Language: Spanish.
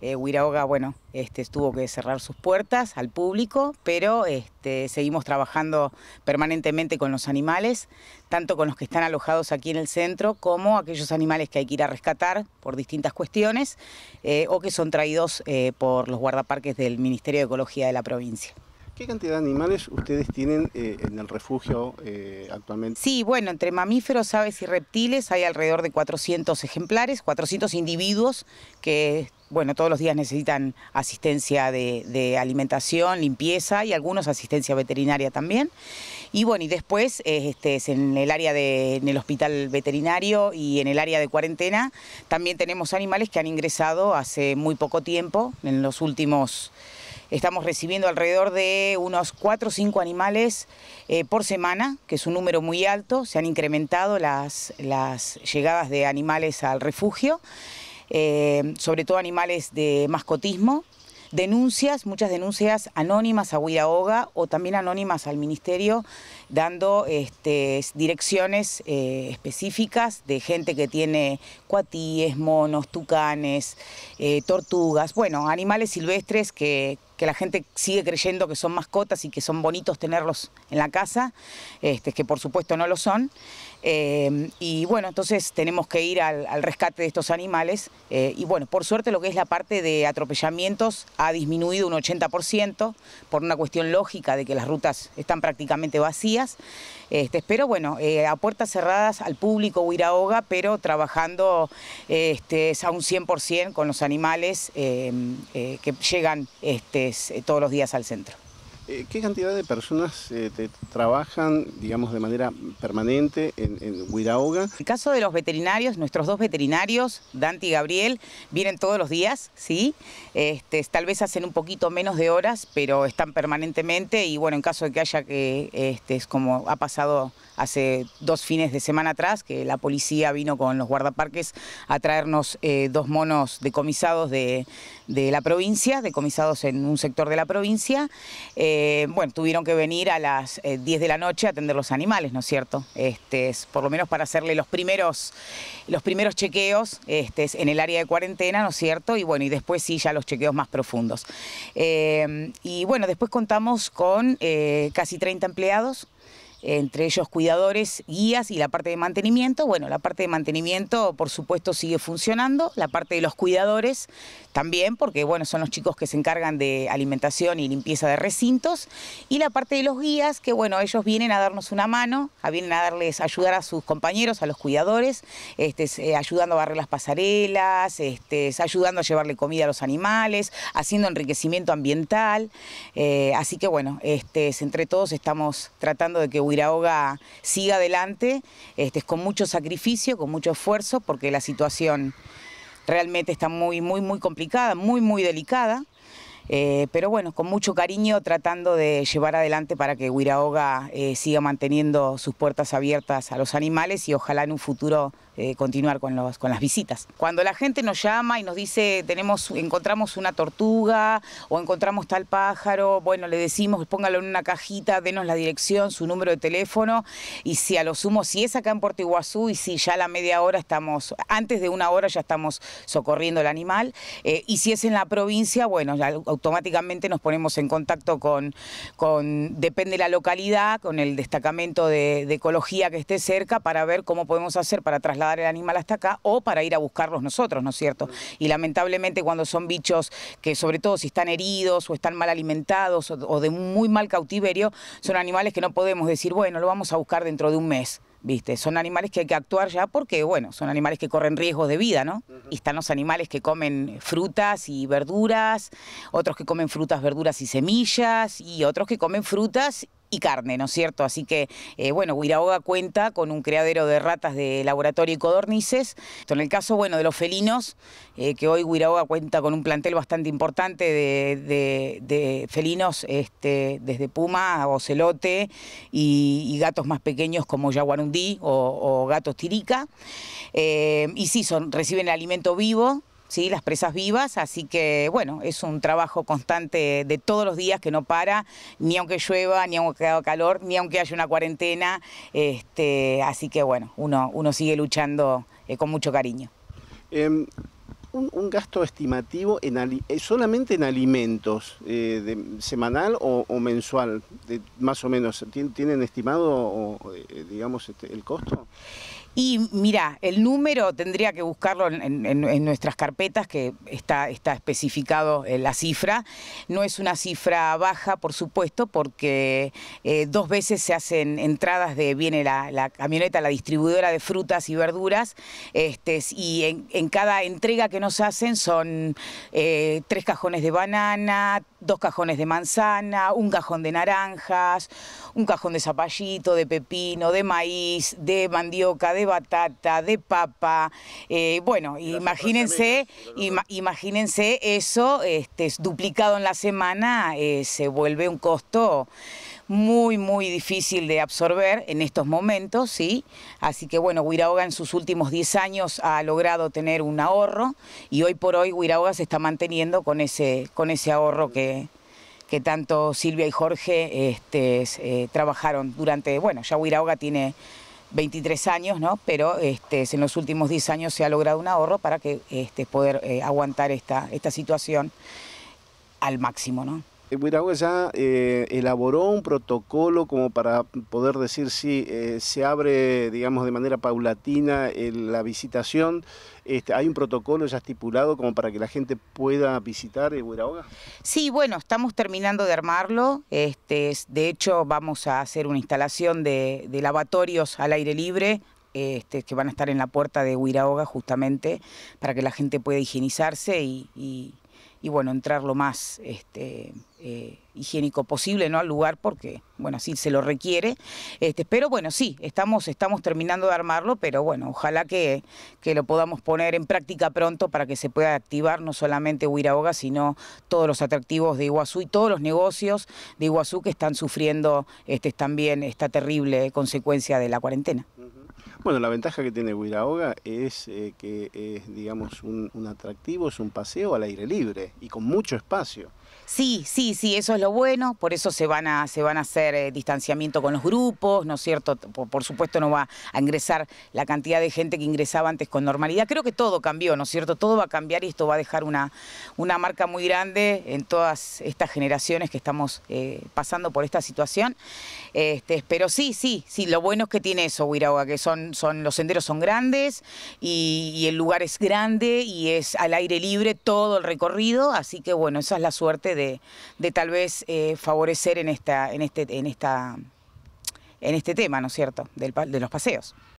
Eh, bueno, este, tuvo que cerrar sus puertas al público, pero este, seguimos trabajando permanentemente con los animales, tanto con los que están alojados aquí en el centro, como aquellos animales que hay que ir a rescatar por distintas cuestiones eh, o que son traídos eh, por los guardaparques del Ministerio de Ecología de la provincia. ¿Qué cantidad de animales ustedes tienen eh, en el refugio actualmente? Sí, bueno, entre mamíferos, aves y reptiles hay alrededor de 400 ejemplares, 400 individuos que bueno, todos los días necesitan asistencia de, alimentación, limpieza y algunos asistencia veterinaria también. Y bueno, y después eh, este, es en el área de, en el hospital veterinario y en el área de cuarentena también tenemos animales que han ingresado hace muy poco tiempo, en los últimos estamos recibiendo alrededor de unos 4 o 5 animales eh, por semana, que es un número muy alto, se han incrementado las, las llegadas de animales al refugio eh, sobre todo animales de mascotismo, denuncias, muchas denuncias anónimas a Huirahoga o también anónimas al ministerio, dando este, direcciones eh, específicas de gente que tiene cuatíes, monos, tucanes, eh, tortugas, bueno, animales silvestres que, que la gente sigue creyendo que son mascotas y que son bonitos tenerlos en la casa, este, que por supuesto no lo son. Eh, y bueno, entonces tenemos que ir al, rescate de estos animales. Eh, y bueno, por suerte lo que es la parte de atropellamientos ha disminuido un 80% por una cuestión lógica de que las rutas están prácticamente vacías. Este, pero bueno, eh, a puertas cerradas al público hoga pero trabajando este, a un 100% con los animales que llegan este, eh, todos los días al centro. Eh, ¿Qué cantidad de personas eh, trabajan, digamos, de manera permanente en, en En el caso de los veterinarios, nuestros dos veterinarios, Dante y Gabriel, vienen todos los días, ¿sí? Este, tal vez hacen un poquito menos de horas, pero están permanentemente y bueno, en caso de que haya que, este, es como ha pasado hace dos fines de semana atrás, que la policía vino con los guardaparques a traernos eh, dos monos decomisados de, de la provincia, decomisados en un sector de la provincia. Eh, bueno, tuvieron que venir a las 10 eh, de la noche a atender los animales, ¿no es cierto? Este, por lo menos para hacerle los primeros, los primeros chequeos este, en el área de cuarentena, ¿no es cierto? Y bueno, y después sí ya los chequeos más profundos. Eh, y bueno, después contamos con casi 30 empleados entre ellos cuidadores, guías y la parte de mantenimiento. Bueno, la parte de mantenimiento, por supuesto, sigue funcionando, la parte de los cuidadores también, porque bueno, son los chicos que se encargan de alimentación y limpieza de recintos, y la parte de los guías, que bueno, ellos vienen a darnos una mano, a vienen a darles, ayudar a sus compañeros, a los cuidadores, este, eh, ayudando a barrer las pasarelas, este, ayudando a llevarle comida a los animales, haciendo enriquecimiento ambiental. Eh, así que bueno, este, entre todos estamos tratando de que Huirahoga siga adelante, este, con mucho sacrificio, con mucho esfuerzo, porque la situación realmente está muy, muy, muy complicada, muy, muy delicada. Eh, pero bueno, con mucho cariño tratando de llevar adelante para que Huirahoga eh, siga manteniendo sus puertas abiertas a los animales y ojalá en un futuro eh, continuar con, los, con las visitas. Cuando la gente nos llama y nos dice, tenemos, encontramos una tortuga o encontramos tal pájaro, bueno, le decimos, póngalo en una cajita, denos la dirección, su número de teléfono y si a lo sumo, si es acá en Puerto Iguazú y si ya a la media hora estamos, antes de una hora ya estamos socorriendo el animal y si es en la provincia, bueno, ya automáticamente nos ponemos en contacto con, con depende la localidad, con el destacamento de, ecología que esté cerca para ver cómo podemos hacer para trasladar el animal hasta acá o para ir a buscarlos nosotros, ¿no es cierto? Y lamentablemente cuando son bichos que sobre todo si están heridos o están mal alimentados o, o de muy mal cautiverio, son animales que no podemos decir, bueno, lo vamos a buscar dentro de un mes. ¿viste? Son animales que hay que actuar ya porque, bueno, son animales que corren riesgos de vida, ¿no? Y están los animales que comen frutas y verduras, otros que comen frutas, verduras y semillas, y otros que comen frutas y carne, ¿no es cierto? Así que, eh, bueno, Huirahoga cuenta con un criadero de ratas de laboratorio y codornices. En el caso, bueno, de los felinos, eh, que hoy Huirahoga cuenta con un plantel bastante importante de, felinos, este, desde puma, ocelote y, y, gatos más pequeños como yaguarundí o, gatos tirica. Eh, y sí, son, reciben alimento vivo, ¿sí? las presas vivas, así que bueno, es un trabajo constante de todos los días que no para, ni aunque llueva, ni aunque haga calor, ni aunque haya una cuarentena, este, así que bueno, uno, uno sigue luchando eh, con mucho cariño. Em, un, gasto estimativo en eh, solamente en alimentos, eh, semanal o, mensual, más o menos. ¿Tienen, estimado, digamos, este, el costo? Y mira, el número tendría que buscarlo en, nuestras carpetas, que está, está especificado la cifra. No es una cifra baja, por supuesto, porque eh, dos veces se hacen entradas de, viene la, camioneta, la distribuidora de frutas y verduras, este, y en, cada entrega que nos hacen son eh, tres cajones de banana, dos cajones de manzana, un cajón de naranjas, un cajón de zapallito, de pepino, de maíz, de mandioca, de batata, de papa. Eh, bueno, imagínense, imagínense eso, este, duplicado en la semana, eh, se vuelve un costo muy, muy difícil de absorber en estos momentos, ¿sí? Así que bueno, Huirahoga en sus últimos 10 años ha logrado tener un ahorro y hoy por hoy Huirahoga se está manteniendo con ese, con ese ahorro que, que tanto Silvia y Jorge este, eh, trabajaron durante, bueno, ya Huirahoga tiene 23 años, ¿no? Pero este, en los últimos 10 años se ha logrado un ahorro para que este, poder eh, aguantar esta, esta situación al máximo, ¿no? Eh, ya ya eh, elaboró un protocolo como para poder decir si eh, se abre, digamos, de manera paulatina la visitación. Este, ¿Hay un protocolo ya estipulado como para que la gente pueda visitar Huiraoga? Sí, bueno, estamos terminando de armarlo. Este, de hecho, vamos a hacer una instalación de, lavatorios al aire libre este, que van a estar en la puerta de Huirahoga justamente para que la gente pueda higienizarse y, bueno, entrar lo más este, eh, higiénico posible no al lugar porque bueno así se lo requiere este, pero bueno sí estamos estamos terminando de armarlo pero bueno ojalá que, que lo podamos poner en práctica pronto para que se pueda activar no solamente Huirahoga sino todos los atractivos de Iguazú y todos los negocios de Iguazú que están sufriendo este, también esta terrible consecuencia de la cuarentena bueno la ventaja que tiene Huirahoga es eh, que es digamos un atractivo es un paseo al aire libre y con mucho espacio Sí, sí, sí, eso es lo bueno, por eso se van a, se van a hacer eh, distanciamiento con los grupos, ¿no es cierto? Por, supuesto no va a ingresar la cantidad de gente que ingresaba antes con normalidad. Creo que todo cambió, ¿no es cierto? Todo va a cambiar y esto va a dejar una, una marca muy grande en todas estas generaciones que estamos eh, pasando por esta situación. Este, pero sí, sí, sí, lo bueno es que tiene eso Huiragua, que son, son, los senderos son grandes y el lugar es grande y es al aire libre todo el recorrido, así que bueno, esa es la suerte parte de, de tal vez eh, favorecer en, esta, en, este, en, esta, en este tema, ¿no es cierto?, Del, de los paseos.